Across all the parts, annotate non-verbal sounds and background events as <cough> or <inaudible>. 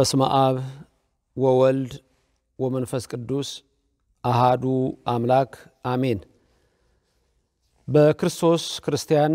በስመ አብ ወወልድ ወመንፈስ ቅዱስ አሃዱ አምላክ አሜን። በክርስቶስ ክርስቲያን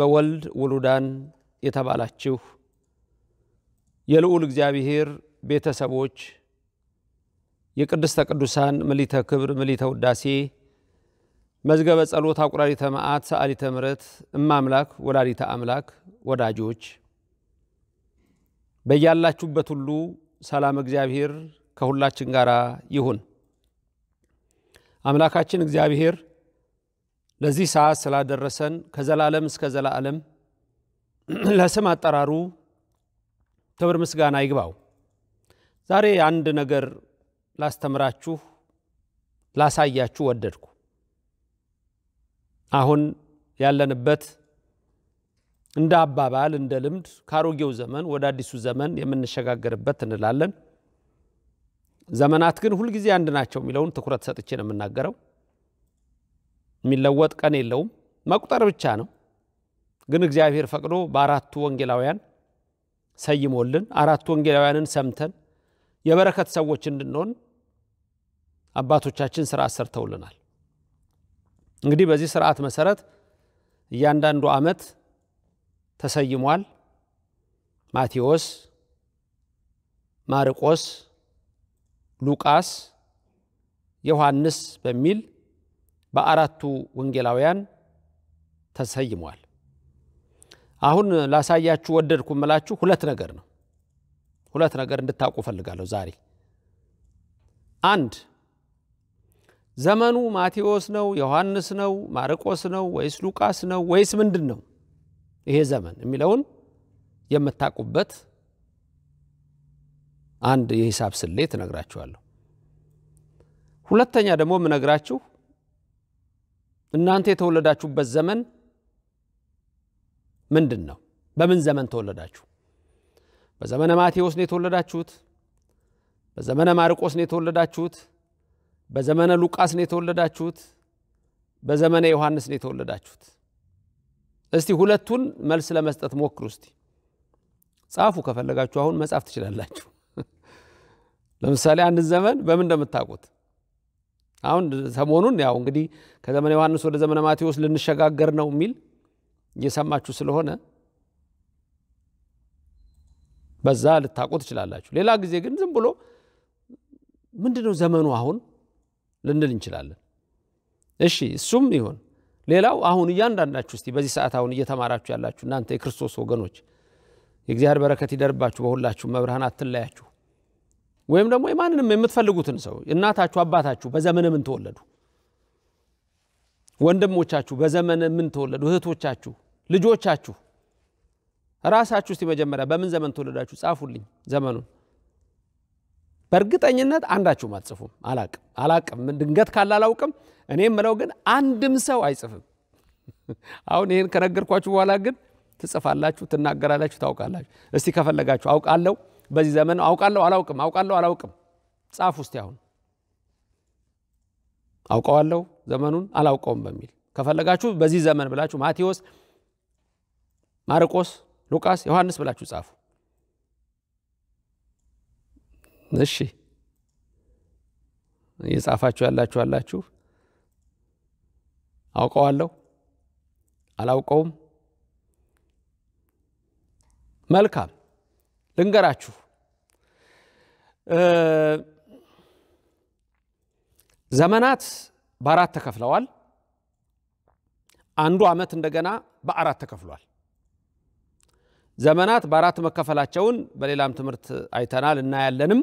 በወልድ ውሉዳን የተባላችሁ የልዑል እግዚአብሔር ቤተሰቦች የቅድስተ ቅዱሳን ምሊተ ክብር ምሊተ ውዳሴ መዝገበ ጸሎት አቁራሪተ መዓት ሰአሊተ ምረት እማምላክ ወላዲተ አምላክ ወዳጆች በያላችሁበት ሁሉ ሰላም እግዚአብሔር ከሁላችን ጋር ይሁን። አምላካችን እግዚአብሔር ለዚህ ሰዓት ስላደረሰን ከዘላለም እስከ ዘላለም ለስም አጠራሩ ክብር ምስጋና ይግባው። ዛሬ አንድ ነገር ላስተምራችሁ፣ ላሳያችሁ ወደድኩ። አሁን ያለንበት እንደ አባባል እንደ ልምድ ከአሮጌው ዘመን ወደ አዲሱ ዘመን የምንሸጋገርበት እንላለን። ዘመናት ግን ሁልጊዜ አንድ ናቸው የሚለውን ትኩረት ሰጥቼ ነው የምናገረው። የሚለወጥ ቀን የለውም፣ መቁጠር ብቻ ነው። ግን እግዚአብሔር ፈቅዶ በአራቱ ወንጌላውያን ሰይሞልን አራቱ ወንጌላውያንን ሰምተን የበረከት ሰዎች እንድንሆን አባቶቻችን ስርዓት ሰርተውልናል። እንግዲህ በዚህ ስርዓት መሰረት እያንዳንዱ ዓመት ተሰይሟል። ማቴዎስ፣ ማርቆስ፣ ሉቃስ፣ ዮሐንስ በሚል በአራቱ ወንጌላውያን ተሰይሟል። አሁን ላሳያችሁ ወደድኩ እምላችሁ ሁለት ነገር ነው። ሁለት ነገር እንድታውቁ ፈልጋለሁ ዛሬ። አንድ ዘመኑ ማቴዎስ ነው፣ ዮሐንስ ነው፣ ማርቆስ ነው ወይስ ሉቃስ ነው ወይስ ምንድን ነው? ይሄ ዘመን የሚለውን የምታቁበት አንድ የሂሳብ ስሌት እነግራችኋለሁ። ሁለተኛ ደግሞ የምነግራችሁ እናንተ የተወለዳችሁበት ዘመን ምንድን ነው? በምን ዘመን ተወለዳችሁ? በዘመነ ማቴዎስ ነው የተወለዳችሁት? በዘመነ ማርቆስ ነው የተወለዳችሁት? በዘመነ ሉቃስ ነው የተወለዳችሁት? በዘመነ ዮሐንስ ነው የተወለዳችሁት? እስቲ ሁለቱን መልስ ለመስጠት ሞክሩ እስቲ ጻፉ ከፈለጋችሁ አሁን መጻፍ ትችላላችሁ <laughs> ለምሳሌ አንድ ዘመን በምን እንደምታውቁት አሁን ሰሞኑን ያው እንግዲህ ከዘመነ ዮሐንስ ወደ ዘመነ ማቴዎስ ልንሸጋገር ነው የሚል እየሰማችሁ ስለሆነ በዛ ልታውቁ ትችላላችሁ ሌላ ጊዜ ግን ዝም ብሎ ምንድነው ዘመኑ አሁን ልንል እንችላለን እሺ እሱም ይሁን ሌላው አሁን እያንዳንዳችሁ እስቲ በዚህ ሰዓት አሁን እየተማራችሁ ያላችሁ እናንተ የክርስቶስ ወገኖች የእግዚአብሔር በረከት ይደርባችሁ፣ በሁላችሁ መብርሃን አትለያችሁ። ወይም ደግሞ የማንንም የምትፈልጉትን ሰው እናታችሁ፣ አባታችሁ በዘመን ምን ተወለዱ፣ ወንድሞቻችሁ በዘመን ምን ተወለዱ፣ እህቶቻችሁ፣ ልጆቻችሁ ራሳችሁ እስቲ መጀመሪያ በምን ዘመን ተወለዳችሁ ጻፉልኝ ዘመኑን። በእርግጠኝነት አንዳችሁም አትጽፉም። አላቅም አላቅም ድንገት ካለ አላውቅም። እኔ የምለው ግን አንድም ሰው አይጽፍም። <laughs> አሁን ይህን ከነገርኳችሁ በኋላ ግን ትጽፋላችሁ፣ ትናገራላችሁ፣ ታውቃላችሁ። እስቲ ከፈለጋችሁ አውቃለሁ በዚህ ዘመን አውቃለሁ አላውቅም፣ አውቃለሁ አላውቅም ጻፍ ውስጥ አሁን አውቀዋለሁ ዘመኑን አላውቀውም በሚል ከፈለጋችሁ በዚህ ዘመን ብላችሁ ማቴዎስ፣ ማርቆስ፣ ሉቃስ፣ ዮሐንስ ብላችሁ ጻፉ። እሺ እየጻፋችሁ ያላችሁ አላችሁ አውቀዋለሁ አላውቀውም መልካም ልንገራችሁ ዘመናት በአራት ተከፍለዋል አንዱ ዓመት እንደገና በአራት ተከፍሏል ዘመናት በአራት መከፈላቸውን በሌላም ትምህርት አይተናል እናያለንም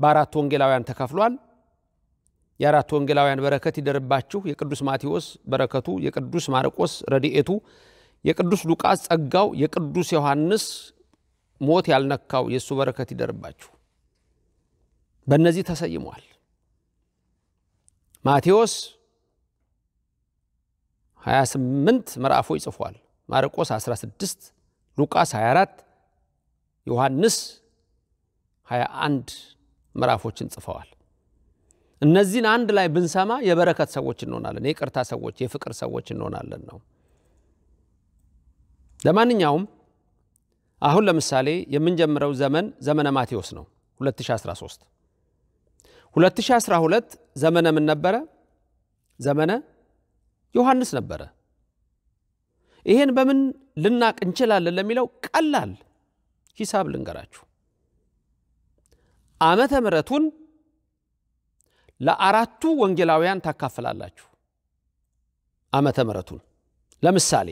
በአራት ወንጌላውያን ተከፍሏል። የአራት ወንጌላውያን በረከት ይደርባችሁ። የቅዱስ ማቴዎስ በረከቱ፣ የቅዱስ ማርቆስ ረድኤቱ፣ የቅዱስ ሉቃስ ጸጋው፣ የቅዱስ ዮሐንስ ሞት ያልነካው የእሱ በረከት ይደርባችሁ። በእነዚህ ተሰይሟል። ማቴዎስ 28 ምዕራፎች ጽፏል። ማርቆስ 16፣ ሉቃስ 24፣ ዮሐንስ 21 ምዕራፎችን ጽፈዋል። እነዚህን አንድ ላይ ብንሰማ የበረከት ሰዎች እንሆናለን፣ የቅርታ ሰዎች፣ የፍቅር ሰዎች እንሆናለን ነው። ለማንኛውም አሁን ለምሳሌ የምንጀምረው ዘመን ዘመነ ማቴዎስ ነው 2013 2012 ዘመነ ምን ነበረ? ዘመነ ዮሐንስ ነበረ። ይሄን በምን ልናቅ እንችላለን ለሚለው ቀላል ሂሳብ ልንገራችሁ። ዓመተ ምረቱን ለአራቱ ወንጌላውያን ታካፍላላችሁ። ዓመተ ምረቱን ለምሳሌ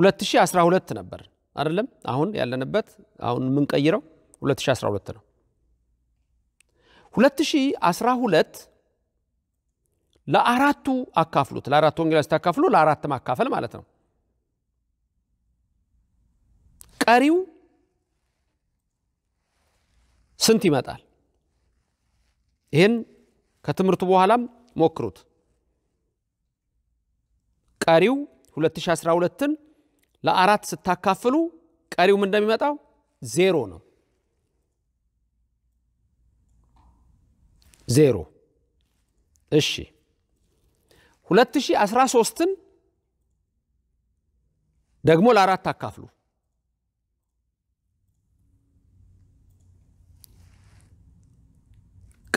2012 ነበር አይደለም? አሁን ያለንበት አሁን የምንቀይረው 2012 ነው። 2012 ለአራቱ አካፍሉት። ለአራቱ ወንጌላ ስታካፍሉ ለአራት ማካፈል ማለት ነው። ቀሪው ስንት ይመጣል? ይህን ከትምህርቱ በኋላም ሞክሩት። ቀሪው 2012ን ለአራት ስታካፍሉ ቀሪውም እንደሚመጣው ዜሮ ነው። ዜሮ። እሺ 2013ን ደግሞ ለአራት አካፍሉ።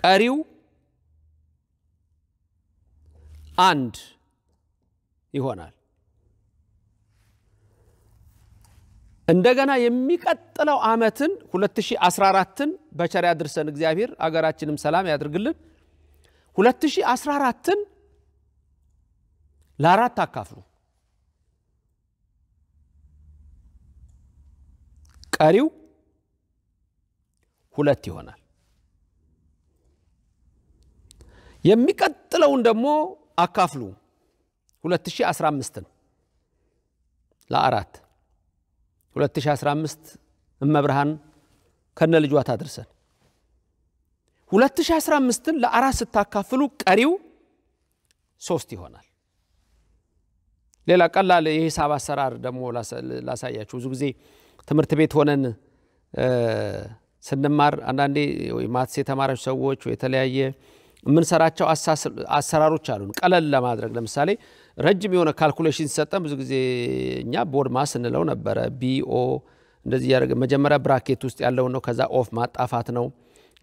ቀሪው አንድ ይሆናል። እንደገና የሚቀጥለው ዓመትን 2014ን በቸር ያድርሰን እግዚአብሔር፣ አገራችንም ሰላም ያድርግልን። 2014ን ለአራት አካፍሉ። ቀሪው ሁለት ይሆናል። የሚቀጥለውን ደግሞ አካፍሉ 2015ን ለአራት 2015 እመብርሃን ከነ ልጇ ታድርሰን 2015ን ለአራት ስታካፍሉ ቀሪው ሶስት ይሆናል ሌላ ቀላል የሂሳብ አሰራር ደግሞ ላሳያችሁ ብዙ ጊዜ ትምህርት ቤት ሆነን ስንማር አንዳንዴ ማትስ የተማራች ሰዎች የተለያየ የምንሰራቸው አሰራሮች አሉን ቀለል ለማድረግ ለምሳሌ ረጅም የሆነ ካልኩሌሽን ሲሰጠን ብዙ ጊዜ እኛ ቦድማ ስንለው ነበረ ቢኦ እንደዚህ ያደረገ መጀመሪያ ብራኬት ውስጥ ያለውን ነው ከዛ ኦፍ ማጣፋት ነው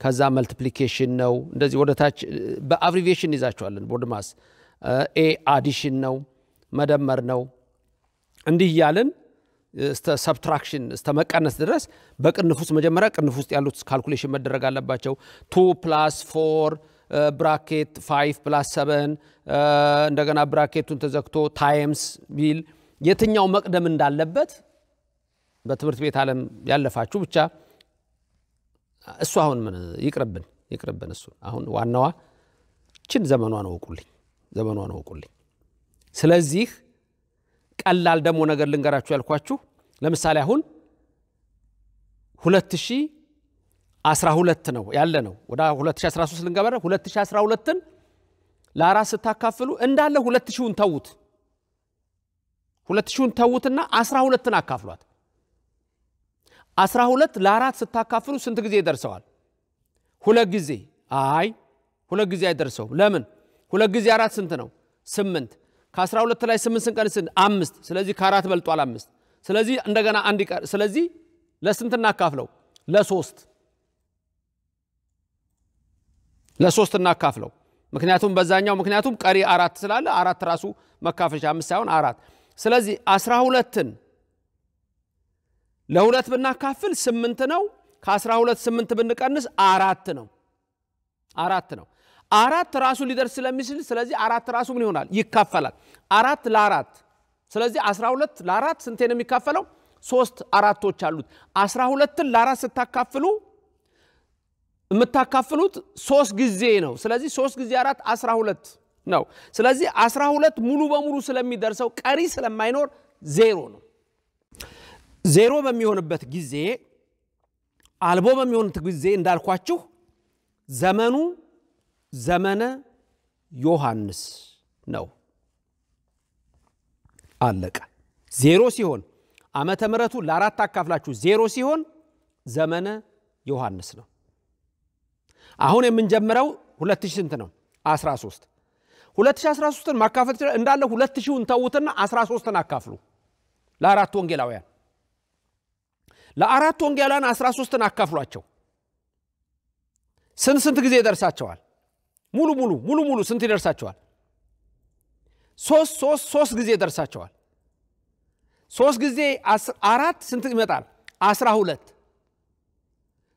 ከዛ መልቲፕሊኬሽን ነው እንደዚህ ወደታች በአብሪቬሽን ይዛቸዋለን ቦድማስ ኤ አዲሽን ነው መደመር ነው እንዲህ እያልን እስተ ሰብትራክሽን እስተ መቀነስ ድረስ በቅንፍ ውስጥ መጀመሪያ ቅንፍ ውስጥ ያሉት ካልኩሌሽን መደረግ አለባቸው ቱ ፕላስ ፎር ብራኬት ፋይቭ ፕላስ ሰቨን እንደገና ብራኬቱን ተዘግቶ ታይምስ ቢል የትኛው መቅደም እንዳለበት በትምህርት ቤት ዓለም ያለፋችሁ ብቻ እሱ አሁን ምን ይቅርብን ይቅርብን እሱ አሁን ዋናዋ ችን ዘመኗን ዘመኗ ዘመኗን ውቁልኝ ስለዚህ ቀላል ደግሞ ነገር ልንገራችሁ ያልኳችሁ ለምሳሌ አሁን ሁለት ሺህ 12 ነው ያለ ነው። ወደ 2013 ልንገበረ 2012ን ለአራት ስታካፍሉ እንዳለ 2000ን ተዉት። 2000ን ተዉትና 12ን አካፍሏት። 12 ለአራት ስታካፍሉ ስንት ጊዜ ደርሰዋል? ሁለት ጊዜ። አይ ሁለት ጊዜ አይደርሰውም። ለምን? ሁለት ጊዜ አራት ስንት ነው? ስምንት ከ12 ላይ ስምንት ስንቀንስ አምስት። ስለዚህ ከአራት በልጧል አምስት። ስለዚህ እንደገና አንድ ይቀር። ስለዚህ ለስንት እናካፍለው? ለሶስት ለሶስት እናካፍለው። ምክንያቱም በዛኛው ምክንያቱም ቀሪ አራት ስላለ አራት ራሱ መካፈሻ አምስት ሳይሆን አራት። ስለዚህ አስራ ሁለትን ለሁለት ብናካፍል ስምንት ነው። ከአስራ ሁለት ስምንት ብንቀንስ አራት ነው አራት ነው። አራት ራሱ ሊደርስ ስለሚችል ስለዚህ አራት ራሱ ምን ይሆናል? ይካፈላል። አራት ለአራት ስለዚህ አስራ ሁለት ለአራት ስንቴ ነው የሚካፈለው? ሶስት አራቶች አሉት። አስራ ሁለትን ለአራት ስታካፍሉ የምታካፍሉት ሶስት ጊዜ ነው። ስለዚህ ሶስት ጊዜ አራት አስራ ሁለት ነው። ስለዚህ አስራ ሁለት ሙሉ በሙሉ ስለሚደርሰው ቀሪ ስለማይኖር ዜሮ ነው። ዜሮ በሚሆንበት ጊዜ አልቦ በሚሆንበት ጊዜ እንዳልኳችሁ ዘመኑ ዘመነ ዮሐንስ ነው። አለቀ። ዜሮ ሲሆን ዓመተ ምሕረቱ ለአራት አካፍላችሁ ዜሮ ሲሆን ዘመነ ዮሐንስ ነው። አሁን የምንጀምረው 2000 ስንት ነው 13 2013ን ማካፈል ይችላል እንዳለ 2000ን ተዉትና 13ን አካፍሉ ለአራት ወንጌላውያን ለአራት ወንጌላውያን 13ን አካፍሏቸው ስንት ስንት ጊዜ ይደርሳቸዋል ሙሉ ሙሉ ሙሉ ሙሉ ስንት ይደርሳቸዋል ሶስት ሶስት ሶስት ጊዜ ይደርሳቸዋል ሶስት ጊዜ አራት ስንት ይመጣል አስራ ሁለት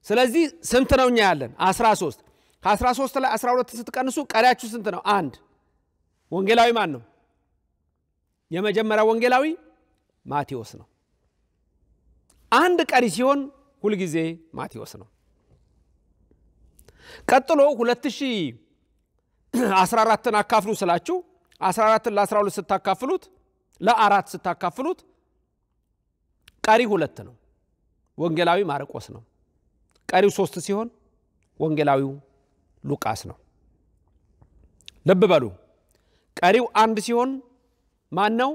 ስለዚህ ስንት ነው እኛ ያለን 13 ከ13 ላይ 12 ስትቀንሱ ቀሪያችሁ ስንት ነው አንድ ወንጌላዊ ማን ነው የመጀመሪያ ወንጌላዊ ማቴዎስ ነው አንድ ቀሪ ሲሆን ሁልጊዜ ማቴዎስ ነው ቀጥሎ 2014ን አካፍሉ ስላችሁ 14ን ለ12 ስታካፍሉት ለአራት ስታካፍሉት ቀሪ ሁለት ነው ወንጌላዊ ማርቆስ ነው ቀሪው ሶስት ሲሆን ወንጌላዊው ሉቃስ ነው። ልብ በሉ ቀሪው አንድ ሲሆን ማን ነው?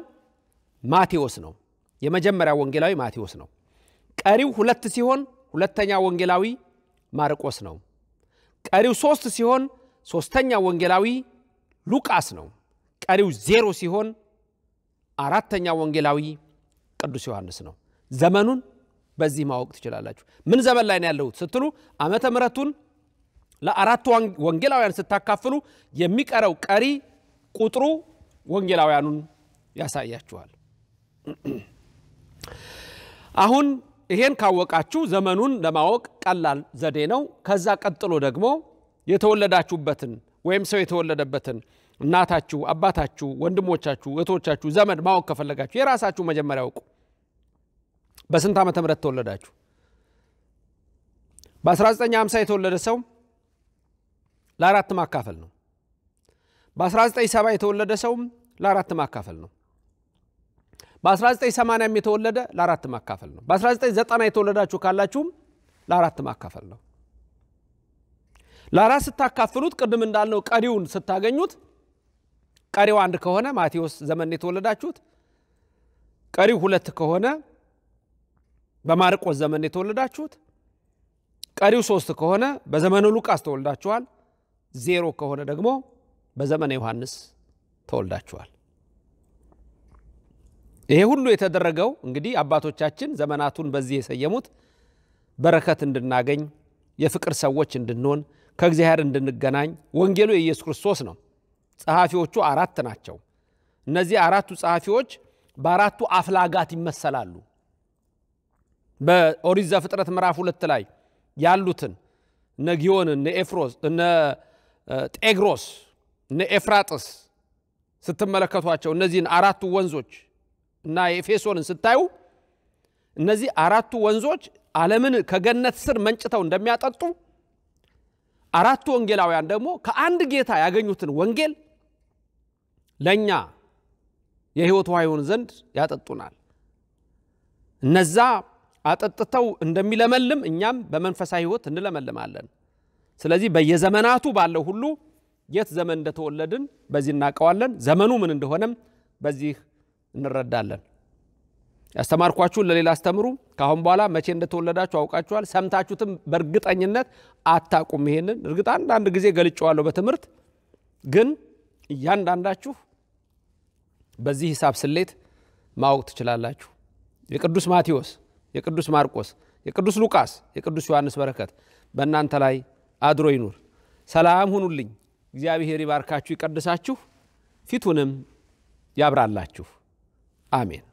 ማቴዎስ ነው። የመጀመሪያ ወንጌላዊ ማቴዎስ ነው። ቀሪው ሁለት ሲሆን ሁለተኛ ወንጌላዊ ማርቆስ ነው። ቀሪው ሶስት ሲሆን ሶስተኛ ወንጌላዊ ሉቃስ ነው። ቀሪው ዜሮ ሲሆን አራተኛ ወንጌላዊ ቅዱስ ዮሐንስ ነው። ዘመኑን በዚህ ማወቅ ትችላላችሁ። ምን ዘመን ላይ ነው ያለሁት ስትሉ ዓመተ ምሕረቱን ለአራት ወንጌላውያን ስታካፍሉ የሚቀረው ቀሪ ቁጥሩ ወንጌላውያኑን ያሳያችኋል። አሁን ይሄን ካወቃችሁ ዘመኑን ለማወቅ ቀላል ዘዴ ነው። ከዛ ቀጥሎ ደግሞ የተወለዳችሁበትን ወይም ሰው የተወለደበትን እናታችሁ፣ አባታችሁ፣ ወንድሞቻችሁ፣ እህቶቻችሁ ዘመን ማወቅ ከፈለጋችሁ የራሳችሁ መጀመሪያ አውቁ። በስንት ዓመተ ምህረት ተወለዳችሁ? በ1950 የተወለደ ሰው ለአራት ማካፈል ነው። በ1970 የተወለደ ሰውም ለአራት ማካፈል ነው። በ1980 የተወለደ ለአራት ማካፈል ነው። በ1990 የተወለዳችሁ ካላችሁም ለአራት ማካፈል ነው። ለአራት ስታካፍሉት ቅድም እንዳልነው ቀሪውን ስታገኙት ቀሪው አንድ ከሆነ ማቴዎስ ዘመን የተወለዳችሁት፣ ቀሪው ሁለት ከሆነ በማርቆስ ዘመን የተወለዳችሁት ቀሪው ሶስት ከሆነ በዘመነ ሉቃስ ተወልዳችኋል። ዜሮ ከሆነ ደግሞ በዘመነ ዮሐንስ ተወልዳችኋል። ይሄ ሁሉ የተደረገው እንግዲህ አባቶቻችን ዘመናቱን በዚህ የሰየሙት በረከት እንድናገኝ፣ የፍቅር ሰዎች እንድንሆን፣ ከእግዚአብሔር እንድንገናኝ። ወንጌሉ የኢየሱስ ክርስቶስ ነው። ጸሐፊዎቹ አራት ናቸው። እነዚህ አራቱ ጸሐፊዎች በአራቱ አፍላጋት ይመሰላሉ። በኦሪት ዘፍጥረት ምዕራፍ ሁለት ላይ ያሉትን እነ እነ ኤፍሮስ እነ ጤግሮስ እነ ኤፍራጥስ ስትመለከቷቸው እነዚህን አራቱ ወንዞች እና የኤፌሶንን ስታዩ እነዚህ አራቱ ወንዞች ዓለምን ከገነት ስር መንጭተው እንደሚያጠጡ አራቱ ወንጌላውያን ደግሞ ከአንድ ጌታ ያገኙትን ወንጌል ለእኛ የህይወት ውሃ ይሆን ዘንድ ያጠጡናል እነዛ አጠጥተው እንደሚለመልም እኛም በመንፈሳዊ ህይወት እንለመልማለን። ስለዚህ በየዘመናቱ ባለው ሁሉ የት ዘመን እንደተወለድን በዚህ እናውቀዋለን። ዘመኑ ምን እንደሆነም በዚህ እንረዳለን። ያስተማርኳችሁን ለሌላ አስተምሩ። ከአሁን በኋላ መቼ እንደተወለዳችሁ አውቃችኋል። ሰምታችሁትም በእርግጠኝነት አታቁም። ይሄንን እርግጥ አንዳንድ ጊዜ ገልጨዋለሁ በትምህርት ግን እያንዳንዳችሁ በዚህ ሂሳብ ስሌት ማወቅ ትችላላችሁ። የቅዱስ ማቴዎስ የቅዱስ ማርቆስ፣ የቅዱስ ሉቃስ፣ የቅዱስ ዮሐንስ በረከት በእናንተ ላይ አድሮ ይኑር። ሰላም ሁኑልኝ። እግዚአብሔር ይባርካችሁ፣ ይቀድሳችሁ፣ ፊቱንም ያብራላችሁ። አሜን።